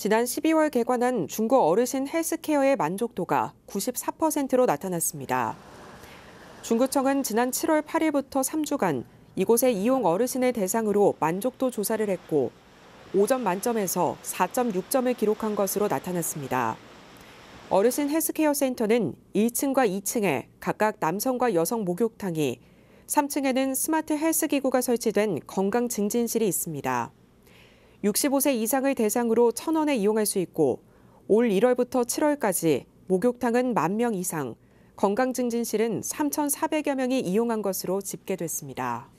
지난 12월 개관한 중고 어르신 헬스케어의 만족도가 94%로 나타났습니다. 중구청은 지난 7월 8일부터 3주간 이곳의 이용 어르신을 대상으로 만족도 조사를 했고 5점 만점에서 4.6점을 기록한 것으로 나타났습니다. 어르신 헬스케어 센터는 1층과 2층에 각각 남성과 여성 목욕탕이, 3층에는 스마트 헬스 기구가 설치된 건강 증진실이 있습니다. 65세 이상을 대상으로 1 0 0 0원에 이용할 수 있고 올 1월부터 7월까지 목욕탕은 1만 명 이상, 건강증진실은 3,400여 명이 이용한 것으로 집계됐습니다.